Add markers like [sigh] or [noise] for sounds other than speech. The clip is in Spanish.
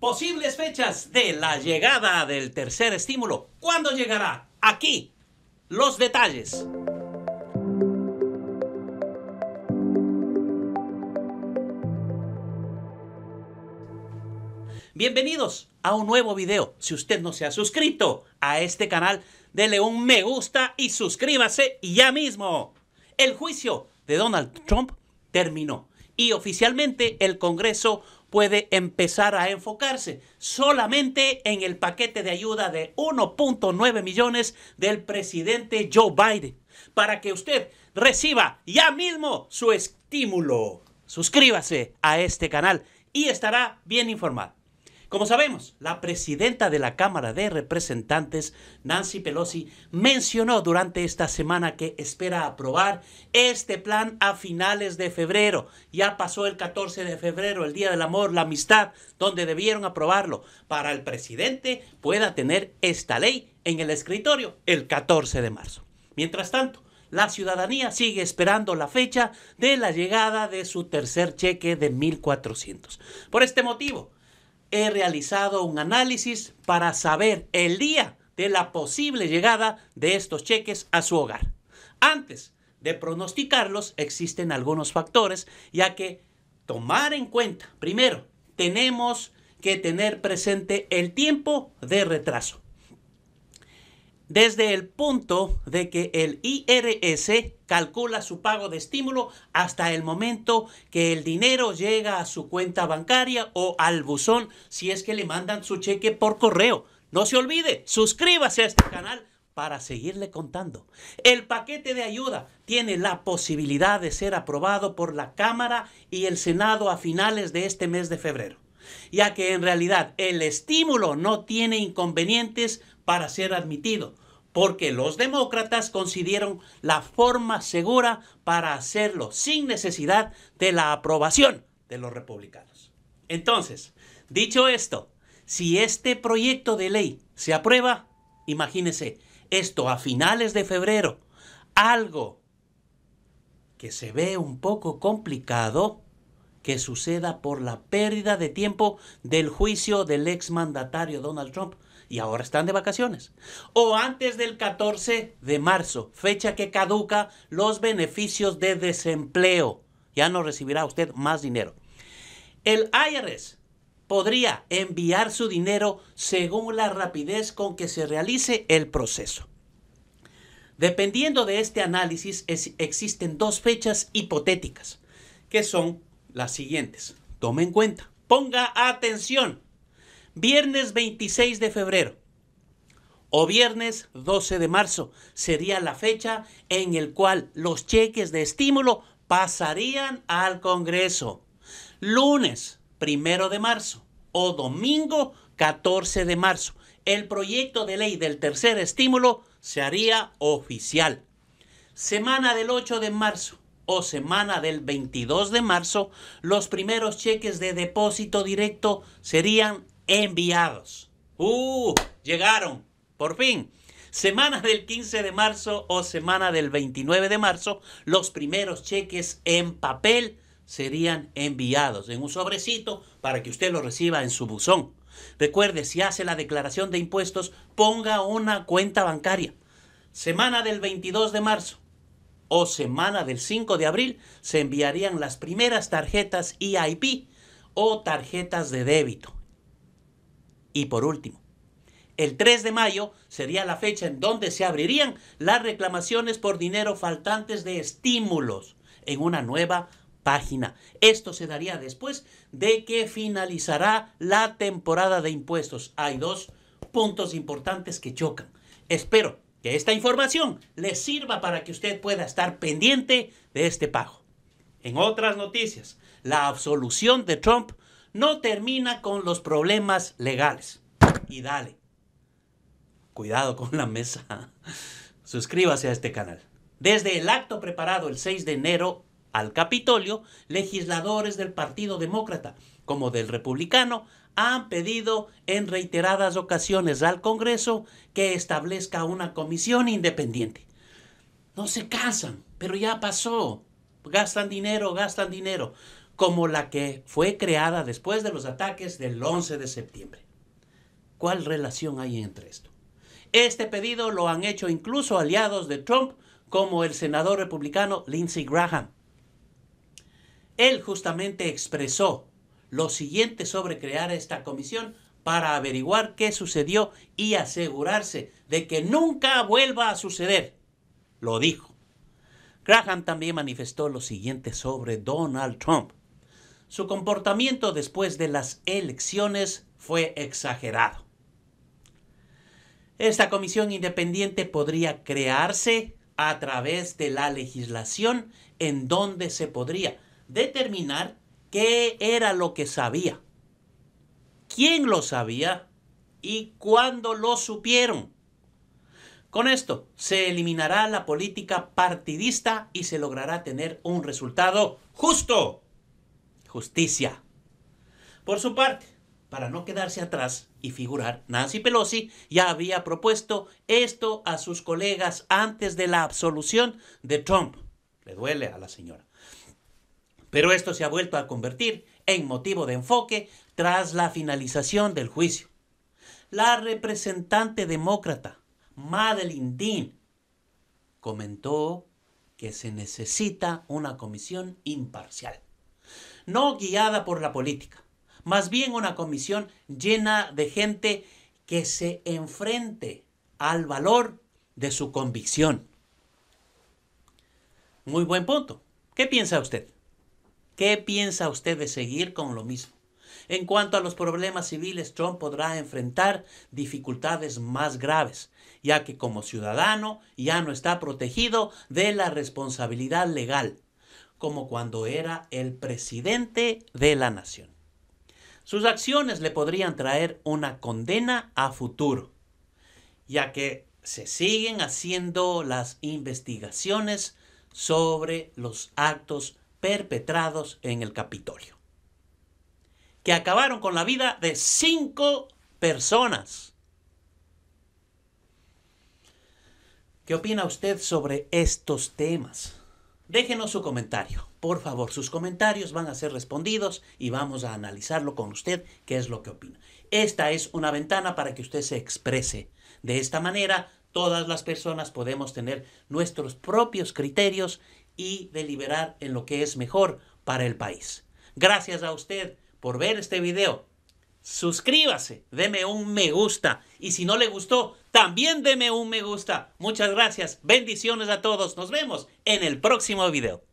Posibles fechas de la llegada del tercer estímulo. ¿Cuándo llegará? Aquí los detalles. Bienvenidos a un nuevo video. Si usted no se ha suscrito a este canal, dele un me gusta y suscríbase ya mismo. El juicio de Donald Trump terminó y oficialmente el Congreso puede empezar a enfocarse solamente en el paquete de ayuda de 1.9 millones del presidente Joe Biden para que usted reciba ya mismo su estímulo. Suscríbase a este canal y estará bien informado. Como sabemos, la presidenta de la Cámara de Representantes, Nancy Pelosi, mencionó durante esta semana que espera aprobar este plan a finales de febrero. Ya pasó el 14 de febrero, el Día del Amor, la Amistad, donde debieron aprobarlo para el presidente pueda tener esta ley en el escritorio el 14 de marzo. Mientras tanto, la ciudadanía sigue esperando la fecha de la llegada de su tercer cheque de 1.400. Por este motivo, he realizado un análisis para saber el día de la posible llegada de estos cheques a su hogar. Antes de pronosticarlos, existen algunos factores, ya que tomar en cuenta, primero, tenemos que tener presente el tiempo de retraso desde el punto de que el IRS calcula su pago de estímulo hasta el momento que el dinero llega a su cuenta bancaria o al buzón si es que le mandan su cheque por correo. No se olvide, suscríbase a este canal para seguirle contando. El paquete de ayuda tiene la posibilidad de ser aprobado por la Cámara y el Senado a finales de este mes de febrero ya que en realidad el estímulo no tiene inconvenientes para ser admitido, porque los demócratas consideraron la forma segura para hacerlo sin necesidad de la aprobación de los republicanos. Entonces, dicho esto, si este proyecto de ley se aprueba, imagínense, esto a finales de febrero, algo que se ve un poco complicado, que suceda por la pérdida de tiempo del juicio del exmandatario Donald Trump. Y ahora están de vacaciones. O antes del 14 de marzo, fecha que caduca los beneficios de desempleo. Ya no recibirá usted más dinero. El IRS podría enviar su dinero según la rapidez con que se realice el proceso. Dependiendo de este análisis, existen dos fechas hipotéticas, que son las siguientes. Tome en cuenta, ponga atención. Viernes 26 de febrero o viernes 12 de marzo sería la fecha en el cual los cheques de estímulo pasarían al Congreso. Lunes 1 de marzo o domingo 14 de marzo, el proyecto de ley del tercer estímulo se haría oficial. Semana del 8 de marzo o semana del 22 de marzo, los primeros cheques de depósito directo serían enviados. ¡Uh! Llegaron, por fin. Semana del 15 de marzo o semana del 29 de marzo, los primeros cheques en papel serían enviados en un sobrecito para que usted lo reciba en su buzón. Recuerde, si hace la declaración de impuestos, ponga una cuenta bancaria. Semana del 22 de marzo, o semana del 5 de abril se enviarían las primeras tarjetas EIP o tarjetas de débito. Y por último, el 3 de mayo sería la fecha en donde se abrirían las reclamaciones por dinero faltantes de estímulos en una nueva página. Esto se daría después de que finalizará la temporada de impuestos. Hay dos puntos importantes que chocan. Espero esta información le sirva para que usted pueda estar pendiente de este pago. En otras noticias, la absolución de Trump no termina con los problemas legales. Y dale, cuidado con la mesa. [laughs] Suscríbase a este canal. Desde el acto preparado el 6 de enero al Capitolio, legisladores del Partido Demócrata como del Republicano han pedido en reiteradas ocasiones al Congreso que establezca una comisión independiente. No se casan, pero ya pasó. Gastan dinero, gastan dinero, como la que fue creada después de los ataques del 11 de septiembre. ¿Cuál relación hay entre esto? Este pedido lo han hecho incluso aliados de Trump, como el senador republicano Lindsey Graham. Él justamente expresó lo siguiente sobre crear esta comisión para averiguar qué sucedió y asegurarse de que nunca vuelva a suceder. Lo dijo. Graham también manifestó lo siguiente sobre Donald Trump. Su comportamiento después de las elecciones fue exagerado. Esta comisión independiente podría crearse a través de la legislación en donde se podría determinar qué era lo que sabía, quién lo sabía y cuándo lo supieron. Con esto se eliminará la política partidista y se logrará tener un resultado justo. Justicia. Por su parte, para no quedarse atrás y figurar, Nancy Pelosi ya había propuesto esto a sus colegas antes de la absolución de Trump. Le duele a la señora. Pero esto se ha vuelto a convertir en motivo de enfoque tras la finalización del juicio. La representante demócrata Madeline Dean comentó que se necesita una comisión imparcial, no guiada por la política, más bien una comisión llena de gente que se enfrente al valor de su convicción. Muy buen punto. ¿Qué piensa usted? ¿Qué piensa usted de seguir con lo mismo? En cuanto a los problemas civiles, Trump podrá enfrentar dificultades más graves, ya que como ciudadano ya no está protegido de la responsabilidad legal, como cuando era el presidente de la nación. Sus acciones le podrían traer una condena a futuro, ya que se siguen haciendo las investigaciones sobre los actos perpetrados en el Capitolio, que acabaron con la vida de cinco personas. ¿Qué opina usted sobre estos temas? Déjenos su comentario. Por favor, sus comentarios van a ser respondidos y vamos a analizarlo con usted qué es lo que opina. Esta es una ventana para que usted se exprese. De esta manera, todas las personas podemos tener nuestros propios criterios y deliberar en lo que es mejor para el país. Gracias a usted por ver este video. Suscríbase, deme un me gusta y si no le gustó, también deme un me gusta. Muchas gracias, bendiciones a todos, nos vemos en el próximo video.